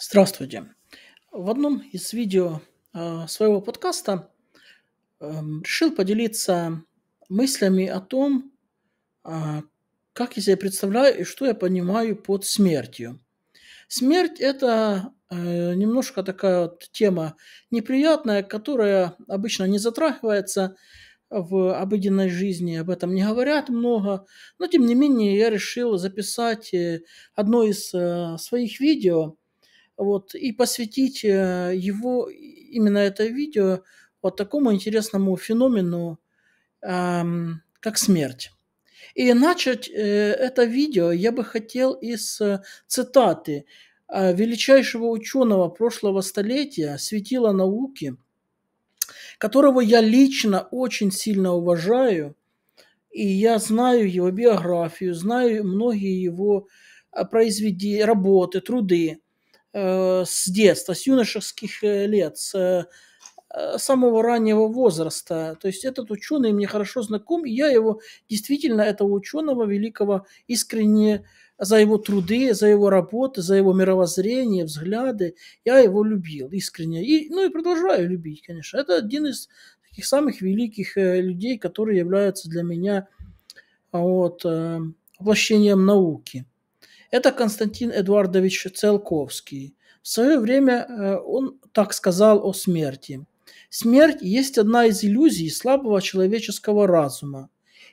Здравствуйте. В одном из видео э, своего подкаста эм, решил поделиться мыслями о том, э, как я себе представляю и что я понимаю под смертью. Смерть – это э, немножко такая вот тема неприятная, которая обычно не затрагивается в обыденной жизни, об этом не говорят много, но тем не менее я решил записать одно из своих видео – вот, и посвятить э, его, именно это видео, вот такому интересному феномену, эм, как смерть. И начать э, это видео я бы хотел из э, цитаты э, величайшего ученого прошлого столетия, светила науки, которого я лично очень сильно уважаю, и я знаю его биографию, знаю многие его э, произведения, работы, труды. Э, с детства, с юношеских э, лет, с э, самого раннего возраста. То есть этот ученый мне хорошо знаком, и я его действительно, этого ученого великого, искренне за его труды, за его работы, за его мировоззрение, взгляды. Я его любил искренне. И, ну и продолжаю любить, конечно. Это один из таких самых великих людей, которые являются для меня вот, воплощением науки это Константин Эдуардович Целковский. В свое время э, он так сказал о смерти. Смерть есть одна из иллюзий слабого человеческого разума.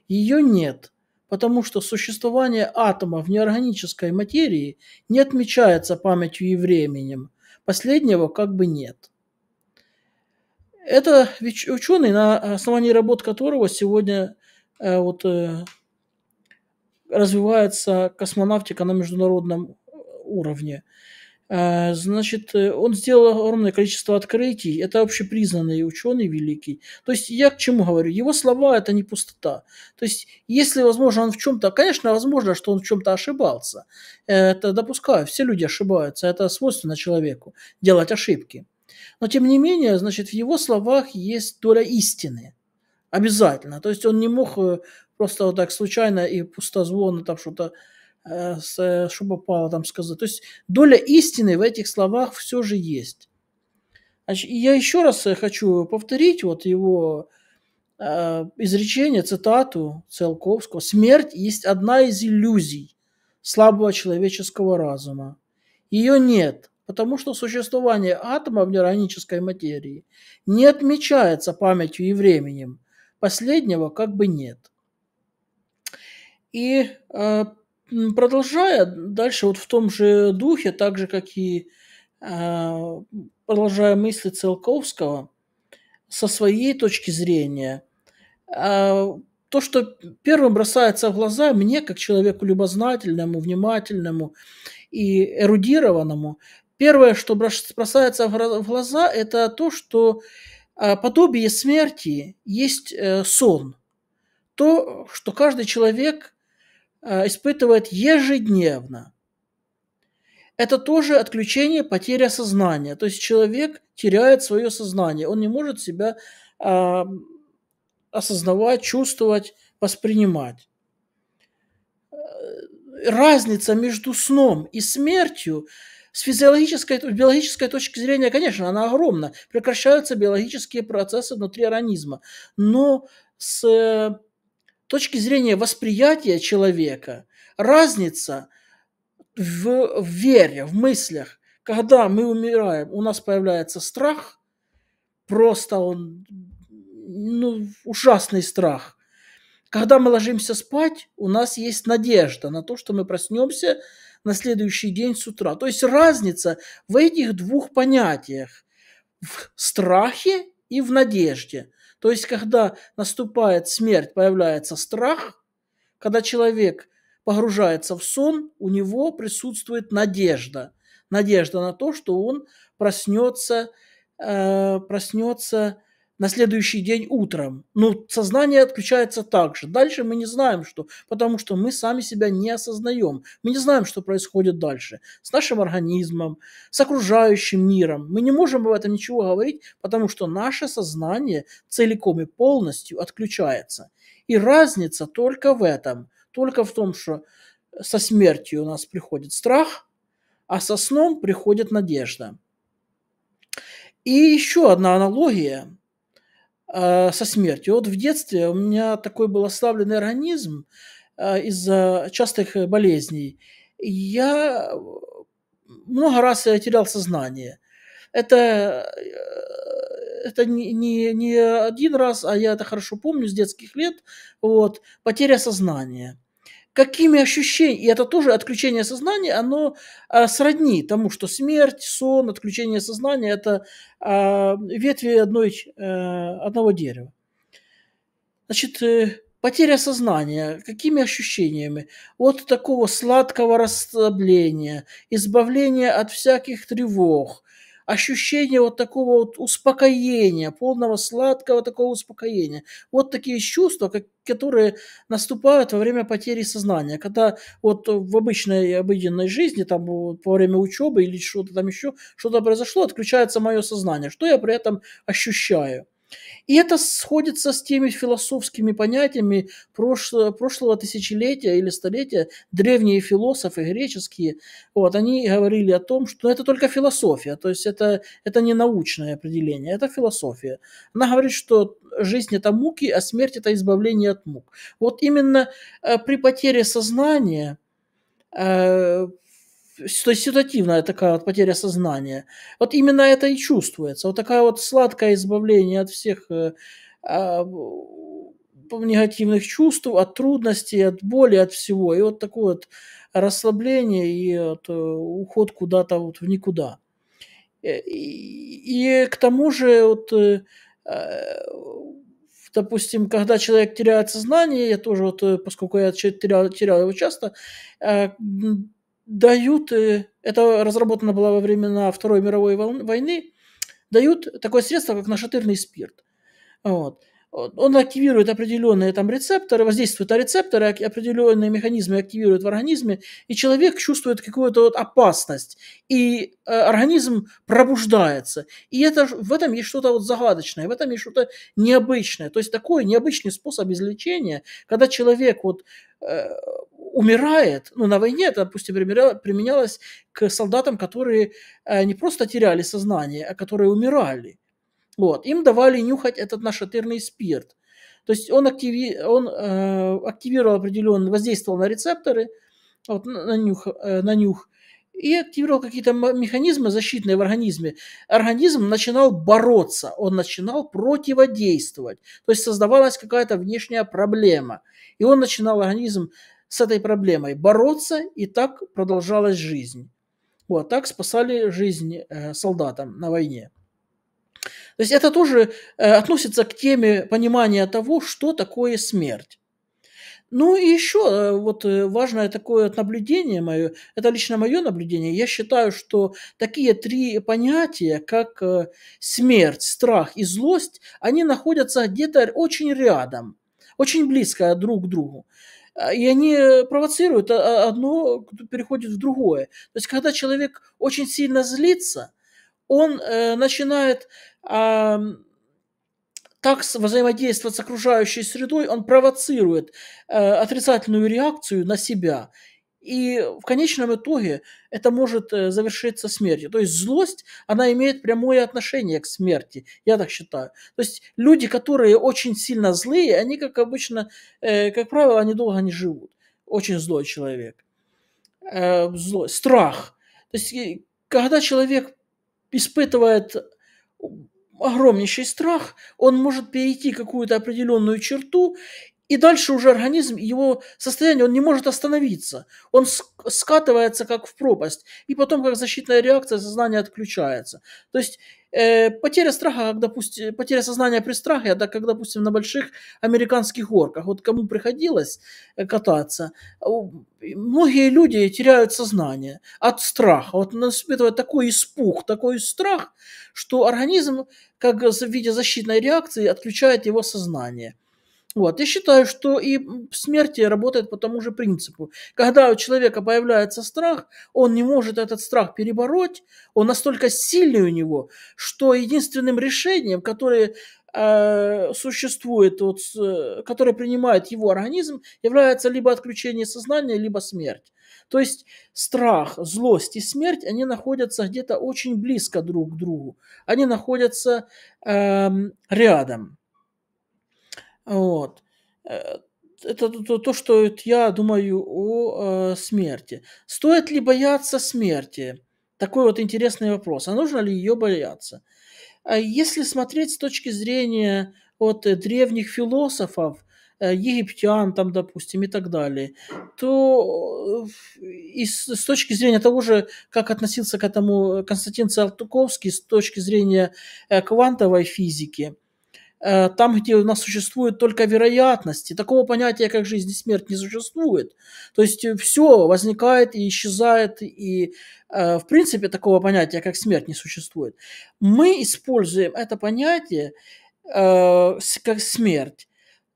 Ее нет, потому что существование атома в неорганической материи не отмечается памятью и временем. Последнего как бы нет. Это ученый, на основании работ которого сегодня э, вот э, развивается космонавтика на международном э, уровне. Э, значит, э, он сделал огромное количество открытий. Это общепризнанный ученый великий. То есть я к чему говорю? Его слова – это не пустота. То есть если, возможно, он в чем-то… Конечно, возможно, что он в чем-то ошибался. Это допускаю. Все люди ошибаются. Это свойственно человеку – делать ошибки. Но тем не менее, значит, в его словах есть доля истины. Обязательно. То есть он не мог э, просто вот так случайно и пустозвонно там что-то э, э, что попало там сказать. То есть доля истины в этих словах все же есть. Значит, я еще раз хочу повторить вот его э, изречение, цитату Циолковского. «Смерть есть одна из иллюзий слабого человеческого разума. Ее нет, потому что существование атома в неронической материи не отмечается памятью и временем, Последнего как бы нет. И э, продолжая дальше вот в том же духе, так же, как и э, продолжая мысли Целковского со своей точки зрения, э, то, что первым бросается в глаза мне, как человеку любознательному, внимательному и эрудированному, первое, что бросается в глаза, это то, что а, подобие смерти есть э, сон. То, что каждый человек а, испытывает ежедневно. Это тоже отключение, потеря сознания. То есть человек теряет свое сознание. Он не может себя а, осознавать, чувствовать, воспринимать. Э, разница между сном и смертью с физиологической, биологической точки зрения, конечно, она огромна. Прекращаются биологические процессы внутри организма. Но с э, точки зрения восприятия человека разница в, в вере, в мыслях. Когда мы умираем, у нас появляется страх, просто он ну, ужасный страх. Когда мы ложимся спать, у нас есть надежда на то, что мы проснемся на следующий день с утра. То есть разница в этих двух понятиях, в страхе и в надежде. То есть когда наступает смерть, появляется страх, когда человек погружается в сон, у него присутствует надежда. Надежда на то, что он проснется, э, проснется на следующий день утром. Но ну, сознание отключается также. Дальше мы не знаем, что, потому что мы сами себя не осознаем. Мы не знаем, что происходит дальше с нашим организмом, с окружающим миром. Мы не можем об этом ничего говорить, потому что наше сознание целиком и полностью отключается. И разница только в этом, только в том, что со смертью у нас приходит страх, а со сном приходит надежда. И еще одна аналогия Э, со смертью. Вот в детстве у меня такой был ослабленный организм э, из-за частых э, болезней. Я много раз я терял сознание. Это, это не, не, не один раз, а я это хорошо помню с детских лет. Вот, потеря сознания – какими ощущениями, и это тоже отключение сознания, оно а, сродни тому, что смерть, сон, отключение сознания – это а, ветви одной, а, одного дерева. Значит, э, потеря сознания, какими ощущениями? От такого сладкого расслабления, избавления от всяких тревог – ощущение вот такого вот успокоения, полного сладкого такого успокоения. Вот такие чувства, как, которые наступают во время потери сознания. Когда вот в обычной обыденной жизни, там вот, во время учебы или что-то там еще, что-то произошло, отключается мое сознание. Что я при этом ощущаю? И это сходится с теми философскими понятиями прошлого, прошлого тысячелетия или столетия. Древние философы греческие, вот, они говорили о том, что это только философия, то есть это, это не научное определение, это философия. Она говорит, что жизнь – это муки, а смерть – это избавление от мук. Вот именно э, при потере сознания э, – то есть ситуативная такая вот потеря сознания. Вот именно это и чувствуется. Вот такая вот сладкое избавление от всех э, э, негативных чувств, от трудностей, от боли, от всего. И вот такое вот расслабление и вот, э, уход куда-то вот в никуда. И, э, и, и к тому же вот э, а, допустим, когда человек теряет сознание, я тоже вот, э, поскольку я терял, терял его часто, а, дают, э, это разработано было во времена Второй мировой войны, дают такое средство, как нашатырный спирт. Вот. Он активирует определенные там рецепторы, воздействует на рецепторы, определенные механизмы активирует в организме, и человек чувствует какую-то вот опасность, и э, организм пробуждается. И это, в этом есть что-то вот загадочное, в этом есть что-то необычное. То есть такой необычный способ излечения, когда человек вот э, умирает, ну, на войне это, допустим, применялось к солдатам, которые э, не просто теряли сознание, а которые умирали. Вот. Им давали нюхать этот наш нашатырный спирт. То есть он, активи... он э, активировал определенные, воздействовал на рецепторы, вот, на, нюх, э, на нюх, и активировал какие-то механизмы защитные в организме. Организм начинал бороться, он начинал противодействовать. То есть создавалась какая-то внешняя проблема. И он начинал организм с этой проблемой бороться, и так продолжалась жизнь. Вот, так спасали жизнь э, солдатам на войне. То есть это тоже э, относится к теме понимания того, что такое смерть. Ну и еще э, вот важное такое наблюдение мое, это лично мое наблюдение, я считаю, что такие три понятия, как смерть, страх и злость, они находятся где-то очень рядом, очень близко друг к другу и они э, провоцируют, а, а, одно переходит в другое. То есть, когда человек очень сильно злится, он э, начинает так взаимодействовать с окружающей средой, он провоцирует э, отрицательную реакцию на себя. И в конечном итоге это может э, завершиться смертью. То есть злость, она имеет прямое отношение к смерти, я так считаю. То есть люди, которые очень сильно злые, они, как обычно, э, как правило, они долго не живут. Очень злой человек. Э, злой. Страх. То есть когда человек испытывает огромнейший страх, он может перейти какую-то определенную черту и дальше уже организм, его состояние, он не может остановиться. Он скатывается как в пропасть. И потом, как защитная реакция, сознание отключается. То есть э, потеря страха, как, допустим, потеря сознания при страхе, это как, допустим, на больших американских горках. Вот кому приходилось э, кататься, многие люди теряют сознание от страха. Вот испытывает такой испуг, такой страх, что организм, как в виде защитной реакции, отключает его сознание. Вот. Я считаю, что и смерть работает по тому же принципу. Когда у человека появляется страх, он не может этот страх перебороть, он настолько сильный у него, что единственным решением, которое э, существует, вот, э, которое принимает его организм, является либо отключение сознания, либо смерть. То есть страх, злость и смерть, они находятся где-то очень близко друг к другу. Они находятся э, рядом. Вот. Э, это то, то, что я думаю о э, смерти. Стоит ли бояться смерти? Такой вот интересный вопрос. А нужно ли ее бояться? А если смотреть с точки зрения вот древних философов, э, египтян, там, допустим, и так далее, то э, и с, с точки зрения того же, как относился к этому Константин Циолтуковский, с точки зрения квантовой физики – Э, там, где у нас существует только вероятности. Такого понятия, как жизнь и смерть, не существует. То есть э, все возникает и исчезает, и э, в принципе такого понятия, как смерть, не существует. Мы используем это понятие как смерть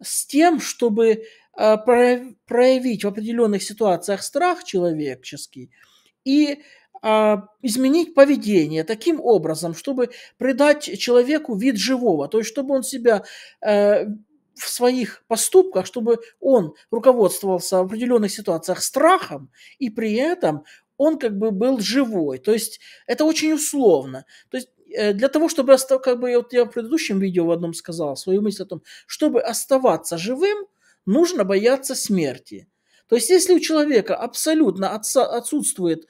с тем, чтобы проявить в определенных ситуациях страх человеческий и а, изменить поведение таким образом, чтобы придать человеку вид живого, то есть чтобы он себя э, в своих поступках, чтобы он руководствовался в определенных ситуациях страхом, и при этом он как бы был живой. То есть это очень условно. То есть э, для того, чтобы, как бы вот я в предыдущем видео в одном сказал свою мысль о том, чтобы оставаться живым, нужно бояться смерти. То есть если у человека абсолютно отсутствует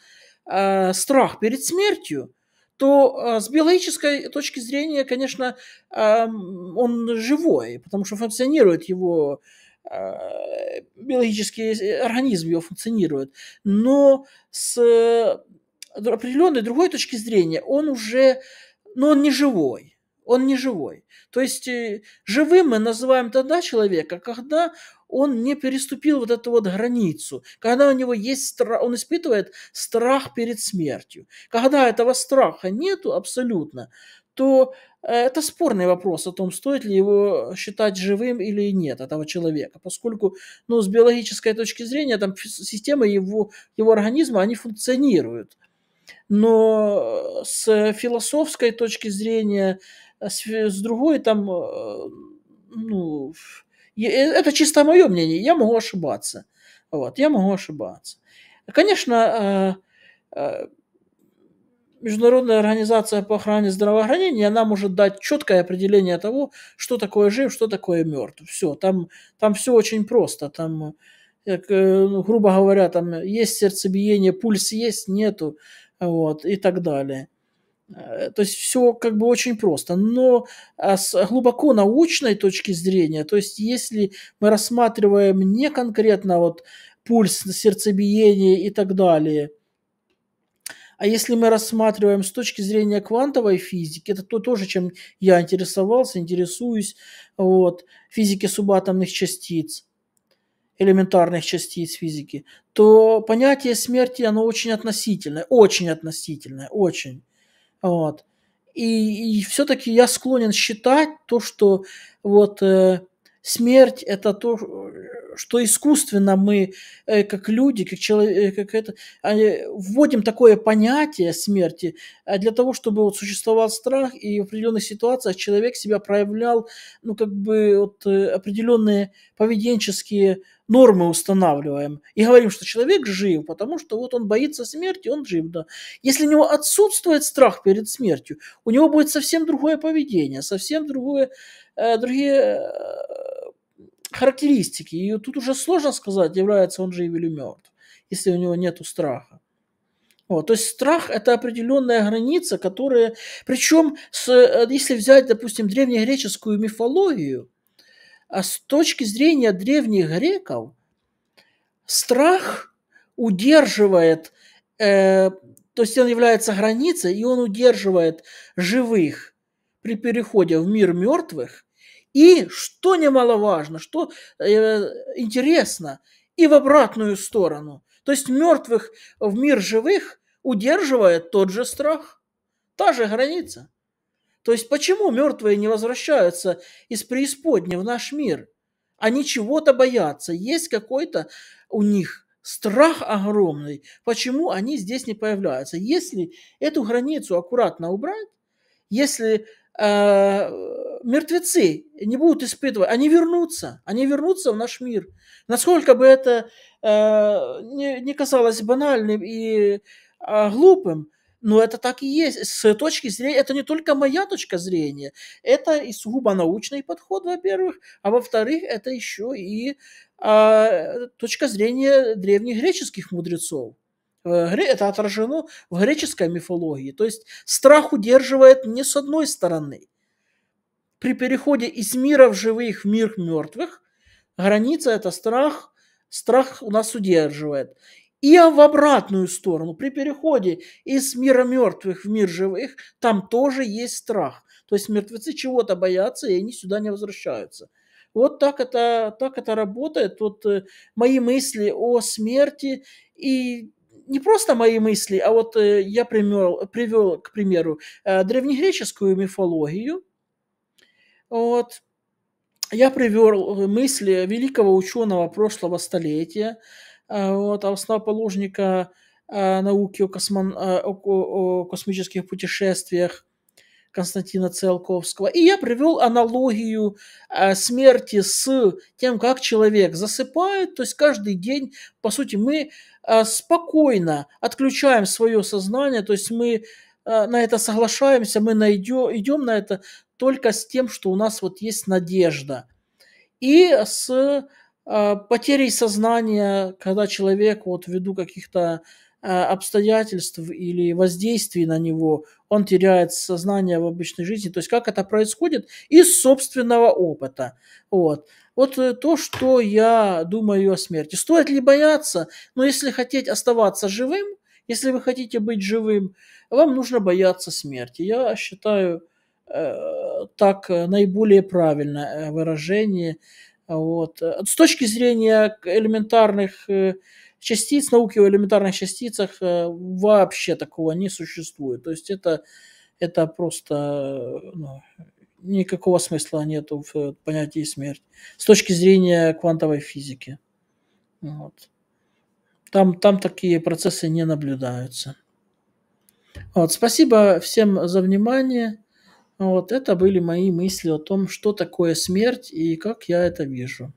Э, страх перед смертью, то э, с биологической точки зрения, конечно, эм, он живой, потому что функционирует его э, биологический организм его функционирует, но с определенной другой точки зрения он уже, но он не живой он не живой. То есть э, живым мы называем тогда человека, когда он не переступил вот эту вот границу, когда у него есть страх, он испытывает страх перед смертью. Когда этого страха нету абсолютно, то э, это спорный вопрос о том, стоит ли его считать живым или нет, этого человека, поскольку ну, с биологической точки зрения там системы его, его организма, они функционируют. Но э, с философской точки зрения с другой там, э, ну, э, это чисто мое мнение, я могу ошибаться. Вот, я могу ошибаться. Конечно, э, Международная организация по охране здравоохранения, она может дать четкое определение того, что такое жив, что такое мертв. Все, там, там все очень просто. Там, как, ну, грубо говоря, там есть сердцебиение, пульс есть, нету, вот, и так далее. Э, то есть все как бы очень просто. Но а, с глубоко научной точки зрения, то есть если мы рассматриваем не конкретно вот пульс, сердцебиение и так далее, а если мы рассматриваем с точки зрения квантовой физики, это то тоже, чем я интересовался, интересуюсь, вот, физики субатомных частиц, элементарных частиц физики, то понятие смерти, оно очень относительное, очень относительное, очень. Вот. И, и все-таки я склонен считать то, что вот э, смерть это то, что искусственно мы, э, как люди, как человек, э, как это, вводим такое понятие смерти э, для того, чтобы вот существовал страх, и в определенных ситуациях человек себя проявлял, ну, как бы вот определенные поведенческие нормы устанавливаем и говорим, что человек жив, потому что вот он боится смерти, он жив. Да. Если у него отсутствует страх перед смертью, у него будет совсем другое поведение, совсем другое, другие характеристики. И тут уже сложно сказать, является он жив или мертв, если у него нет страха. Вот, то есть страх – это определенная граница, которая… Причем, с, э, если взять, допустим, древнегреческую мифологию, а с точки зрения древних греков, страх удерживает, э, то есть он является границей, и он удерживает живых при переходе в мир мертвых и, что немаловажно, что э, интересно, и в обратную сторону. То есть мертвых в мир живых удерживает тот же страх, та же граница. То есть почему мертвые не возвращаются из преисподней в наш мир? Они чего-то боятся, есть какой-то у них страх огромный, почему они здесь не появляются. Если эту границу аккуратно убрать, если Э, мертвецы не будут испытывать, они вернутся, они вернутся в наш мир. Насколько бы это э, не, не казалось банальным и э, глупым, но это так и есть. С точки зрения, это не только моя точка зрения, это и сугубо научный подход, во-первых, а во-вторых, это еще и э, точка зрения древнегреческих мудрецов. Э, это отражено в греческой мифологии. То есть страх удерживает не с одной стороны. При переходе из мира в живых в мир мертвых граница – это страх, страх у нас удерживает. И в обратную сторону, при переходе из мира мертвых в мир живых, там тоже есть страх. То есть мертвецы чего-то боятся, и они сюда не возвращаются. Вот так это, так это работает. Вот э, мои мысли о смерти и не просто мои мысли, а вот э, я пример, привел, к примеру, э, древнегреческую мифологию. Вот. Я привел э, мысли великого ученого прошлого столетия, вот, основоположника науки о, космон, о космических путешествиях Константина Циолковского. И я привел аналогию э, смерти с тем, как человек засыпает. То есть каждый день, по сути, мы э, спокойно отключаем свое сознание, то есть мы э, на это соглашаемся, мы найдем, идем на это только с тем, что у нас вот есть надежда. И с потерей сознания, когда человек вот ввиду каких-то Э, обстоятельств или воздействий на него, он теряет сознание в обычной жизни. То есть как это происходит из собственного опыта. Вот. Вот э, то, что я думаю о смерти. Стоит ли бояться? Но если хотеть оставаться живым, если вы хотите быть живым, вам нужно бояться смерти. Я считаю э, так наиболее правильное э, выражение. Вот. С точки зрения элементарных э, частиц, науки о элементарных частицах э, вообще такого не существует. То есть это, это просто э, ну, никакого смысла нет в э, понятии смерть с точки зрения квантовой физики. Вот. Там, там такие процессы не наблюдаются. Вот, спасибо всем за внимание. Вот это были мои мысли о том, что такое смерть и как я это вижу.